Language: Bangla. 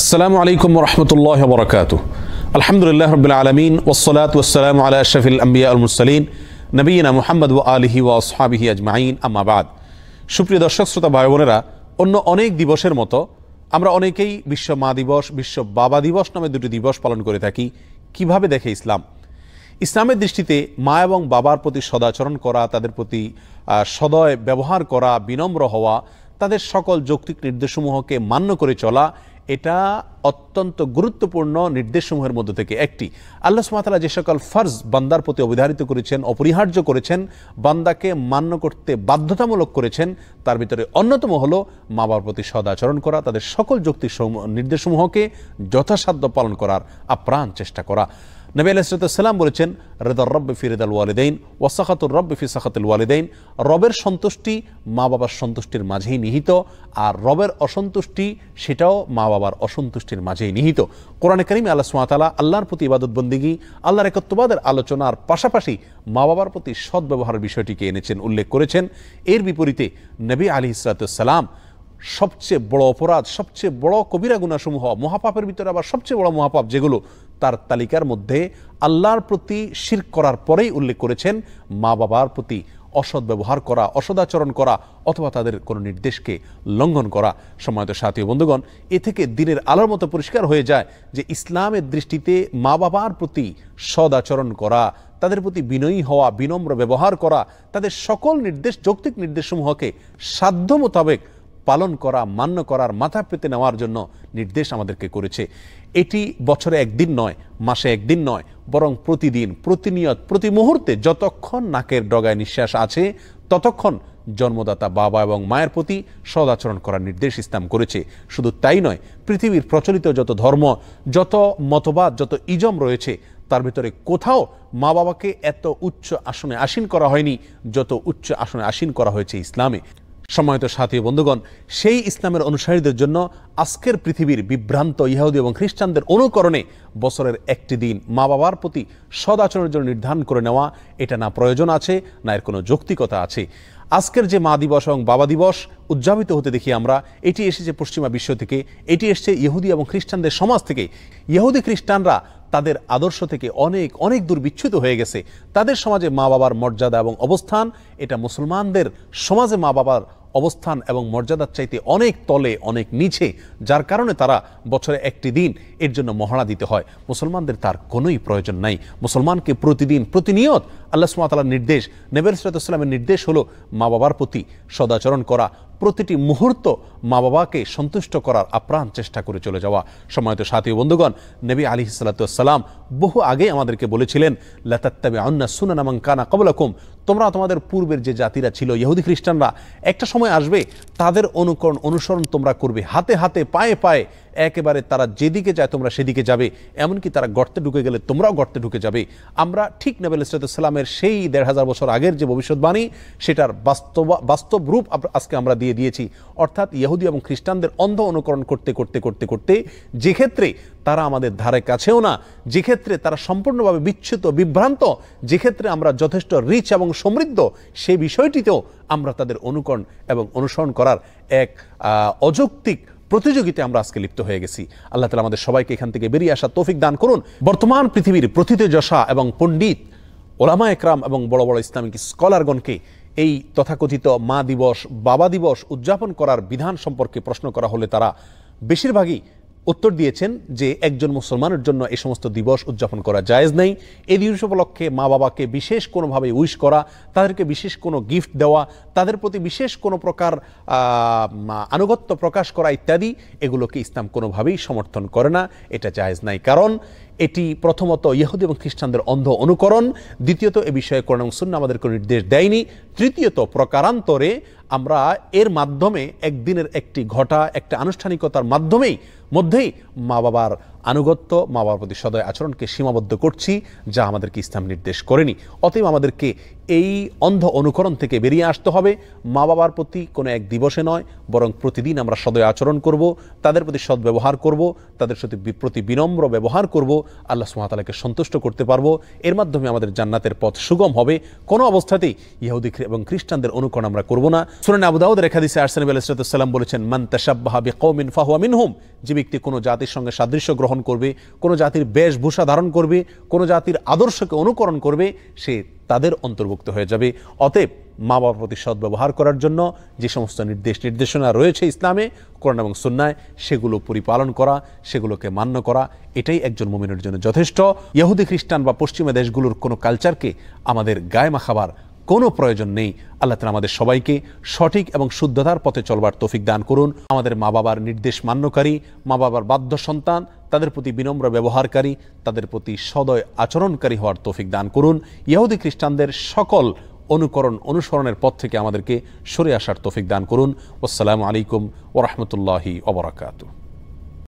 আসসালামু আলাইকুম রহমতুল্লাহ বরকাত আলহামদুলিল্লাহ রবিল আলমিন ওসলাত ওসালাম আলা আশফিল আম্বিয়া আলমুসালিন নবীনা মুহাম্মদ ও আলহি ওয়াসহাবিহি আজমাইন আম্মাবাদ সুপ্রিয় দর্শক শ্রোতা ভাই বোনেরা অন্য অনেক দিবসের মতো আমরা অনেকেই বিশ্ব মা দিবস বিশ্ব বাবা দিবস নামে দুটি দিবস পালন করে থাকি কিভাবে দেখে ইসলাম ইসলামের দৃষ্টিতে মা এবং বাবার প্রতি সদাচরণ করা তাদের প্রতি সদয় ব্যবহার করা বিনম্র হওয়া তাদের সকল যৌক্তিক নির্দেশসমূহকে মান্য করে চলা এটা অত্যন্ত গুরুত্বপূর্ণ নির্দেশসমূহের মধ্যে থেকে একটি আল্লাহ সুমাতালা যে সকল ফর্জ বান্দার প্রতি অবধারিত করেছেন অপরিহার্য করেছেন বান্দাকে মান্য করতে বাধ্যতামূলক করেছেন তার ভিতরে অন্যতম হলো মা বাবার প্রতি সদাচরণ করা তাদের সকল যুক্তি নির্দেশসমূহকে যথাসাধ্য পালন করার আপ্রাণ চেষ্টা করা নবী আলাইসালাম বলেছেন রেদার রব্বে ফিরেদাল ওয়ালিদাইন ওয়াসাখাতুর রব্বে ফি সাখাতুল ওয়ালিদাইন রবের সন্তুষ্টি মা বাবার সন্তুষ্টির মাঝেই নিহিত আর রবের অসন্তুষ্টি সেটাও মা বাবার অসন্তুষ্টির মাঝেই নিহিত কোরআনে করিমে আল্লাহ সুমাতালা আল্লাহর প্রতি ইবাদত বন্দিগি আল্লাহর একত্ববাদের আলোচনার পাশাপাশি মা বাবার প্রতি সদ্ব্যবহার বিষয়টিকে এনেছেন উল্লেখ করেছেন এর বিপরীতে নবী আলি ইসরাতুসাল্লাম সবচেয়ে বড় অপরাধ সবচেয়ে বড় কবিরা গুণাসমূহ মহাপাপের ভিতরে আবার সবচেয়ে বড় মহাপাপ যেগুলো তার তালিকার মধ্যে আল্লাহর প্রতি শির করার পরেই উল্লেখ করেছেন মা বাবার প্রতি অসৎ ব্যবহার করা অসদাচরণ করা অথবা তাদের কোনো নির্দেশকে লঙ্ঘন করা সময়ত সাথী বন্ধুগণ এ থেকে দিনের আলোর মতো পরিষ্কার হয়ে যায় যে ইসলামের দৃষ্টিতে মা বাবার প্রতি সদাচরণ করা তাদের প্রতি বিনয়ী হওয়া বিনম্র ব্যবহার করা তাদের সকল নির্দেশ যৌক্তিক নির্দেশসমূহকে সাধ্য মোতাবেক পালন করা মান্য করার মাথা পেতে নেওয়ার জন্য নির্দেশ আমাদেরকে করেছে এটি বছরে একদিন নয় মাসে একদিন নয় বরং প্রতিদিন প্রতিনিয়ত প্রতি মুহূর্তে যতক্ষণ নাকের ডগায় নিঃশ্বাস আছে ততক্ষণ জন্মদাতা বাবা এবং মায়ের প্রতি সদাচরণ করার নির্দেশ ইসলাম করেছে শুধু তাই নয় পৃথিবীর প্রচলিত যত ধর্ম যত মতবাদ যত ইজম রয়েছে তার ভিতরে কোথাও মা বাবাকে এত উচ্চ আসনে আসীন করা হয়নি যত উচ্চ আসনে আসীন করা হয়েছে ইসলামে সময়ত সাথী বন্ধুগণ সেই ইসলামের অনুসারীদের জন্য আজকের পৃথিবীর বিভ্রান্ত ইহাউদি এবং খ্রিস্টানদের অনুকরণে বছরের একটি দিন মা বাবার প্রতি সদাচরণের জন্য নির্ধারণ করে নেওয়া এটা না প্রয়োজন আছে না এর কোনো যৌক্তিকতা আছে আজকের যে মা দিবস এবং বাবা দিবস উদযাপিত হতে দেখি আমরা এটি এসেছে পশ্চিমা বিশ্ব থেকে এটি এসছে ইহুদি এবং খ্রিস্টানদের সমাজ থেকে ইহুদি খ্রিস্টানরা তাদের আদর্শ থেকে অনেক অনেক দূর বিচ্ছুত হয়ে গেছে তাদের সমাজে মা বাবার মর্যাদা এবং অবস্থান এটা মুসলমানদের সমাজে মা বাবার অবস্থান এবং মর্যাদার চাইতে অনেক তলে অনেক নিচে যার কারণে তারা বছরে একটি দিন এর জন্য মহড়া দিতে হয় মুসলমানদের তার কোনোই প্রয়োজন নাই মুসলমানকে প্রতিদিন প্রতিনিয়ত আল্লাহ সুমাতালার নির্দেশ নেবের সরাতামের নির্দেশ হলো মা বাবার প্রতি সদাচরণ করা প্রতিটি মুহূর্ত মা বাবাকে সন্তুষ্ট করার আপ্রাণ চেষ্টা করে চলে যাওয়া সময়ত সাথী বন্ধুগণ নবী আলি সাল্লাতাম বহু আগে আমাদেরকে বলেছিলেন লতাত্তাবি আন্না সুনানা কানা কবলাকুম তোমরা তোমাদের পূর্বের যে জাতিরা ছিল ইহুদি খ্রিস্টানরা একটা সময় আসবে তাদের অনুকরণ অনুসরণ তোমরা করবে হাতে হাতে পায়ে পায়ে একেবারে তারা যেদিকে যায় তোমরা সেদিকে যাবে এমনকি তারা গর্তে ঢুকে গেলে তোমরাও গর্তে ঢুকে যাবে আমরা ঠিক নবেল ইসরাতামের সেই দেড় হাজার বছর আগের যে ভবিষ্যৎবাণী সেটার বাস্তব বাস্তব রূপ আজকে আমরা দিয়ে দিয়েছি অর্থাৎ ইহুদি এবং খ্রিস্টানদের অন্ধ অনুকরণ করতে করতে করতে করতে যে ক্ষেত্রে তারা আমাদের ধারে কাছেও না যেক্ষেত্রে তারা সম্পূর্ণভাবে বিচ্ছুত বিভ্রান্ত যেক্ষেত্রে আমরা যথেষ্ট রিচ এবং সমৃদ্ধ সেই বিষয়টিতেও আমরা তাদের অনুকরণ এবং অনুসরণ করার এক অযৌক্তিক প্রতিযোগিতায় আমরা আজকে লিপ্ত হয়ে গেছি আল্লাহ তালা আমাদের সবাইকে এখান থেকে বেরিয়ে আসা তৌফিক দান করুন বর্তমান পৃথিবীর প্রথিত যশা এবং পণ্ডিত ওলামা একরাম এবং বড় বড় ইসলামিক স্কলারগণকে এই তথাকথিত মা দিবস বাবা দিবস উদযাপন করার বিধান সম্পর্কে প্রশ্ন করা হলে তারা বেশিরভাগই উত্তর দিয়েছেন যে একজন মুসলমানের জন্য এ সমস্ত দিবস উদযাপন করা জায়েজ নেই এই দিবস উপলক্ষে মা বাবাকে বিশেষ কোনোভাবে উইশ করা তাদেরকে বিশেষ কোনো গিফট দেওয়া তাদের প্রতি বিশেষ কোনো প্রকার আনুগত্য প্রকাশ করা ইত্যাদি এগুলোকে ইসলাম কোনোভাবেই সমর্থন করে না এটা জায়েজ নাই কারণ এটি প্রথমত ইহুদি এবং খ্রিস্টানদের অন্ধ অনুকরণ দ্বিতীয়ত এ বিষয়ে কোরআন সুন্না আমাদের কোনো নির্দেশ দেয়নি তৃতীয়ত প্রকারান্তরে আমরা এর মাধ্যমে একদিনের একটি ঘটা একটা আনুষ্ঠানিকতার মাধ্যমেই মধ্যেই মা বাবার আনুগত্য মা বাবার প্রতি সদয় আচরণকে সীমাবদ্ধ করছি যা আমাদেরকে ইসলাম নির্দেশ করেনি অতএব আমাদেরকে এই অন্ধ অনুকরণ থেকে বেরিয়ে আসতে হবে মা বাবার প্রতি কোনো এক দিবসে নয় বরং প্রতিদিন আমরা সদয় আচরণ করব তাদের প্রতি সদ্ব্যবহার করব তাদের সাথে প্রতি বিনম্র ব্যবহার করব আল্লাহ সুমাতালাকে সন্তুষ্ট করতে পারবো এর মাধ্যমে আমাদের জান্নাতের পথ সুগম হবে কোনো অবস্থাতেই ইহুদি এবং খ্রিস্টানদের অনুকরণ আমরা করব না সুরান আবুদাউদ রেখা দিছে আরসানবী আলাইসালাম বলেছেন মান্তাসাবাহ তাসাব্বাহাবি কৌমিন ফাহুয়া মিনহুম যে ব্যক্তি কোনো জাতির সঙ্গে সাদৃশ্য গ্রহণ গ্রহণ করবে কোনো জাতির বেশভূষা ধারণ করবে কোনো জাতির আদর্শকে অনুকরণ করবে সে তাদের অন্তর্ভুক্ত হয়ে যাবে অতএব মা বাবার প্রতি সদ্ব্যবহার করার জন্য যে সমস্ত নির্দেশ নির্দেশনা রয়েছে ইসলামে কোরআন এবং সুন্নায় সেগুলো পরিপালন করা সেগুলোকে মান্য করা এটাই একজন মোমিনের জন্য যথেষ্ট ইহুদি খ্রিস্টান বা পশ্চিমা দেশগুলোর কোনো কালচারকে আমাদের গায়ে মাখাবার কোনো প্রয়োজন নেই আল্লাহ তালা আমাদের সবাইকে সঠিক এবং শুদ্ধতার পথে চলবার তৌফিক দান করুন আমাদের মা বাবার নির্দেশ মান্যকারী মা বাবার বাধ্য সন্তান তাদের প্রতি বিনম্র ব্যবহারকারী তাদের প্রতি সদয় আচরণকারী হওয়ার তৌফিক দান করুন ইয়াহুদি খ্রিস্টানদের সকল অনুকরণ অনুসরণের পথ থেকে আমাদেরকে সরে আসার তৌফিক দান করুন আসসালামু আলাইকুম ওরহমতুল্লাহি অবরাকাতু